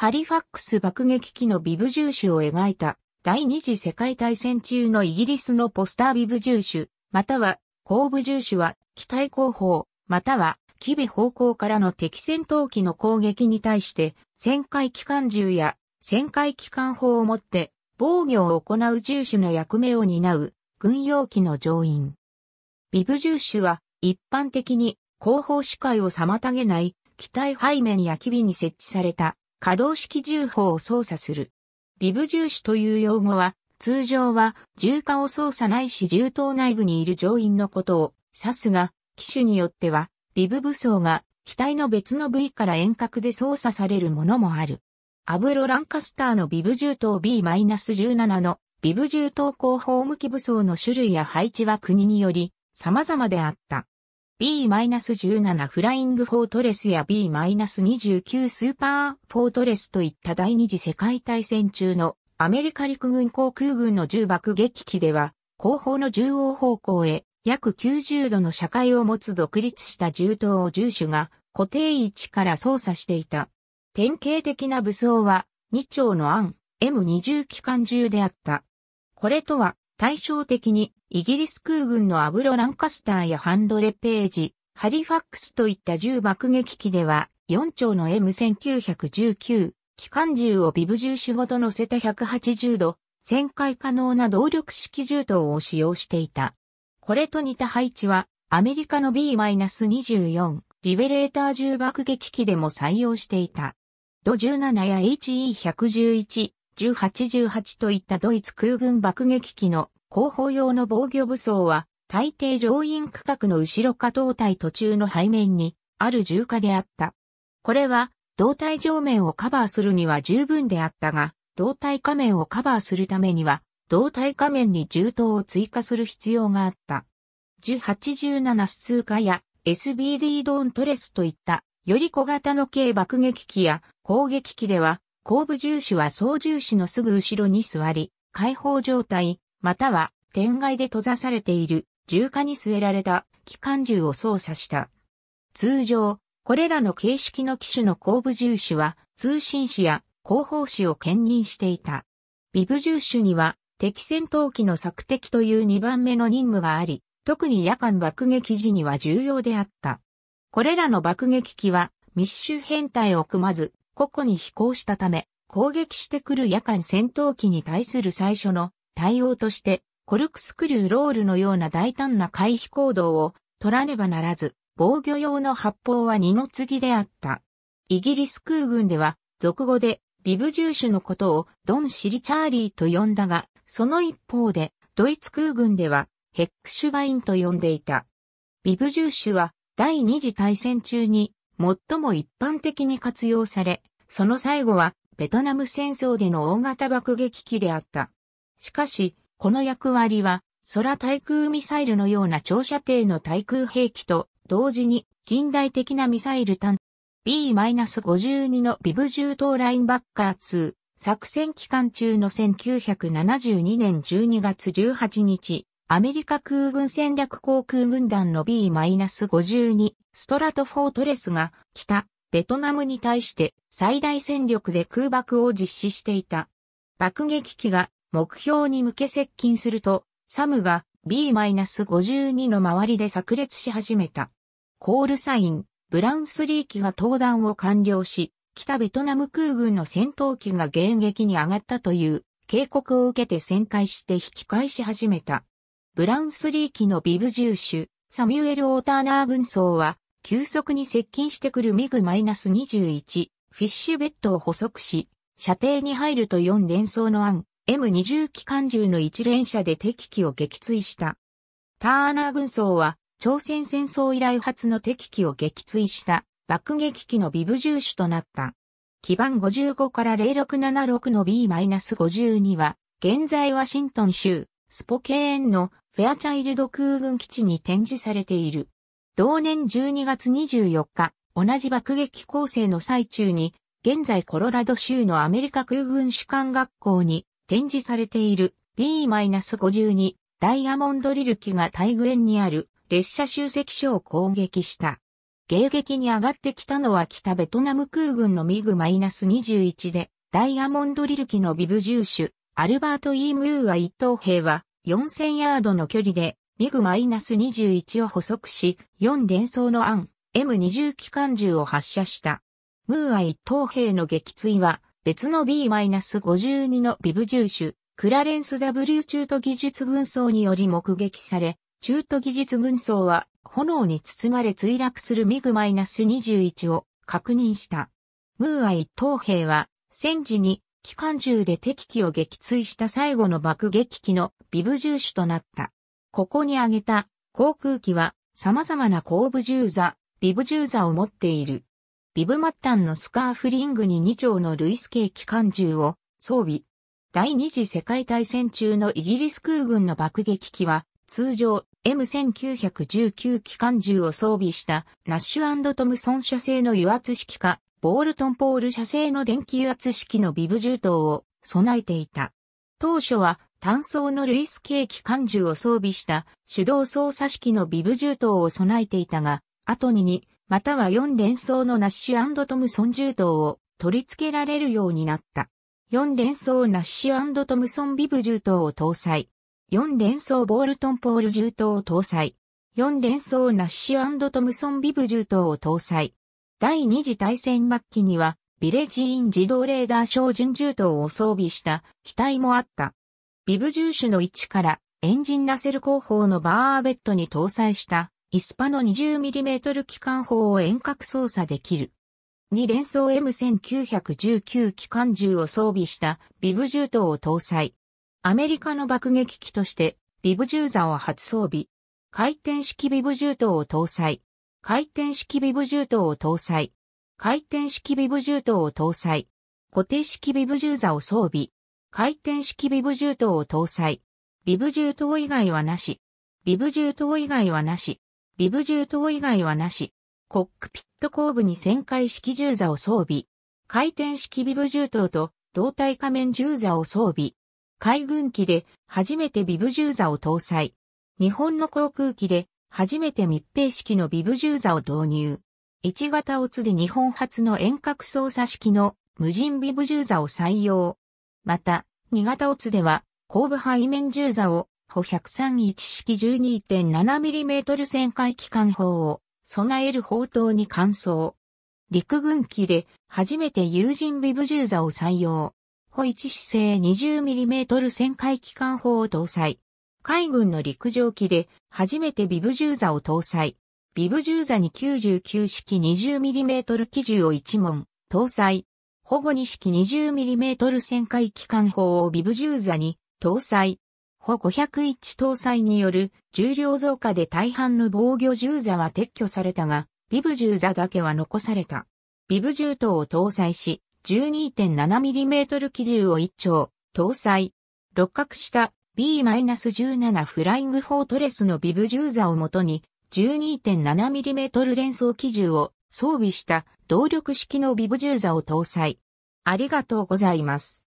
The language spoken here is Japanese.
ハリファックス爆撃機のビブ重視を描いた第二次世界大戦中のイギリスのポスタービブ重視、または後部重視は機体後方、または機微方向からの敵戦闘機の攻撃に対して旋回機関銃や旋回機関砲を持って防御を行う重視の役目を担う軍用機の乗員。ビブ重視は一般的に後方視界を妨げない機体背面や機微に設置された可動式重砲を操作する。ビブ重手という用語は、通常は重火を操作ないし銃刀内部にいる乗員のことを指すが、機種によっては、ビブ武装が機体の別の部位から遠隔で操作されるものもある。アブロ・ランカスターのビブ銃刀 B-17 のビブ銃刀後方向き武装の種類や配置は国により様々であった。B-17 フライングフォートレスや B-29 スーパーフォートレスといった第二次世界大戦中のアメリカ陸軍航空軍の銃爆撃機では、後方の縦横方向へ約90度の車会を持つ独立した銃刀を銃手が固定位置から操作していた。典型的な武装は2丁のアン M20 機関銃であった。これとは対照的にイギリス空軍のアブロ・ランカスターやハンドレ・ページ、ハリファックスといった銃爆撃機では、4丁の M1919、機関銃をビブ銃種ごと乗せた180度、旋回可能な動力式銃刀を使用していた。これと似た配置は、アメリカの B-24、リベレーター銃爆撃機でも採用していた。ド17や HE111、1088といったドイツ空軍爆撃機の後方用の防御武装は、大抵乗員区画の後ろ下胴体途中の背面にある重火であった。これは、胴体上面をカバーするには十分であったが、胴体下面をカバーするためには、胴体下面に銃刀を追加する必要があった。1087ス通過や SBD ドーントレスといった、より小型の軽爆撃機や攻撃機では、後部重視は操縦士のすぐ後ろに座り、開放状態、または、天外で閉ざされている、重火に据えられた、機関銃を操作した。通常、これらの形式の機種の後部重視は、通信士や広報士を兼任していた。ビブ重視には、敵戦闘機の索敵という2番目の任務があり、特に夜間爆撃時には重要であった。これらの爆撃機は密集編隊を組まず、個々に飛行したため、攻撃してくる夜間戦闘機に対する最初の対応として、コルクスクリューロールのような大胆な回避行動を取らねばならず、防御用の発砲は二の次であった。イギリス空軍では、俗語で、ビブシ手のことをドン・シリ・チャーリーと呼んだが、その一方で、ドイツ空軍では、ヘックシュバインと呼んでいた。ビブシ手は、第二次大戦中に、最も一般的に活用され、その最後は、ベトナム戦争での大型爆撃機であった。しかし、この役割は、空対空ミサイルのような長射程の対空兵器と、同時に、近代的なミサイル単 B-52 のビブ重刀ラインバッカー2、作戦期間中の1972年12月18日、アメリカ空軍戦略航空軍団の B-52 ストラトフォートレスが北ベトナムに対して最大戦力で空爆を実施していた。爆撃機が目標に向け接近すると、サムが B-52 の周りで炸裂し始めた。コールサイン、ブラウンスリー機が登壇を完了し、北ベトナム空軍の戦闘機が迎撃に上がったという警告を受けて旋回して引き返し始めた。ブラウンスリー機のビブ重手、サミュエル・オーターナー軍曹は、急速に接近してくるミグ -21、フィッシュベッドを捕捉し、射程に入ると4連装の案、M20 機関銃の一連射で敵機を撃墜した。ターナー軍曹は、朝鮮戦争以来初の敵機を撃墜した、爆撃機のビブ重視となった。基盤55から0676の B-52 は、現在ワシントン州、スポケーンのフェアチャイルド空軍基地に展示されている。同年12月24日、同じ爆撃構成の最中に、現在コロラド州のアメリカ空軍士官学校に展示されている B-52 ダイヤモンドリル機が大群にある列車集積所を攻撃した。迎撃に上がってきたのは北ベトナム空軍のミグ -21 で、ダイヤモンドリル機のビブ重手、アルバート・イームーア一等兵は4000ヤードの距離でミグ -21 を捕捉し、4連装のアン M20 機関銃を発射した。ムーア一等兵の撃墜は別の B-52 のビブ重種、クラレンス W 中途技術軍装により目撃され、中途技術軍装は炎に包まれ墜落するミグ -21 を確認した。ムーア一等兵は戦時に機関銃で敵機を撃墜した最後の爆撃機のビブ重種となった。ここに挙げた航空機は様々な後部銃座、ビブ銃座を持っている。ビブマッタンのスカーフリングに2丁のルイス系機関銃を装備。第二次世界大戦中のイギリス空軍の爆撃機は、通常 M1919 機関銃を装備したナッシュトムソン社製の油圧式か、ボールトンポール社製の電気油圧式のビブ銃刀を備えていた。当初は単装のルイス系機関銃を装備した手動操作式のビブ銃刀を備えていたが、後にまたは4連装のナッシュトムソン銃刀を取り付けられるようになった。4連装ナッシュトムソンビブ銃刀を搭載。4連装ボールトンポール銃刀を搭載。4連装ナッシュトムソンビブ銃刀を搭載。第二次大戦末期には、ビレジイン自動レーダー照準銃刀を装備した機体もあった。ビブ重種の位置からエンジンナセル後方のバーベットに搭載したイスパの 20mm 機関砲を遠隔操作できる。2連装 M1919 機関銃を装備したビブ銃刀を搭載。アメリカの爆撃機としてビブ銃座を初装備。回転式ビブ銃刀を搭載。回転式ビブ銃刀を搭載。回転式ビブ銃刀を搭載。固定式ビブ銃座を装備。回転式ビブ銃刀を搭載。ビブ銃刀以外はなし。ビブ銃刀以外はなし。ビブ銃塔以外はなし。コックピット後部に旋回式銃座を装備。回転式ビブ銃塔と胴体仮面銃座を装備。海軍機で初めてビブ銃座を搭載。日本の航空機で初めて密閉式のビブ銃座を導入。1型オツで日本初の遠隔操作式の無人ビブ銃座を採用。また、2型オツでは、後部背面銃座を歩131式 12.7mm 旋回機関砲を備える砲塔に換装。陸軍機で初めて有人ビブジューザを採用。歩1姿勢 20mm 旋回機関砲を搭載。海軍の陸上機で初めてビブジューザを搭載。ビブジューザに99式 20mm 機銃を1門搭載。保護2式 20mm 旋回機関砲をビブジューザに搭載。歩501搭載による重量増加で大半の防御銃座は撤去されたが、ビブ銃座だけは残された。ビブ銃刀を搭載し、12.7mm 機銃を1丁、搭載。六角した B-17 フライングフォートレスのビブ銃座をもとに、12.7mm 連装機銃を装備した動力式のビブ銃座を搭載。ありがとうございます。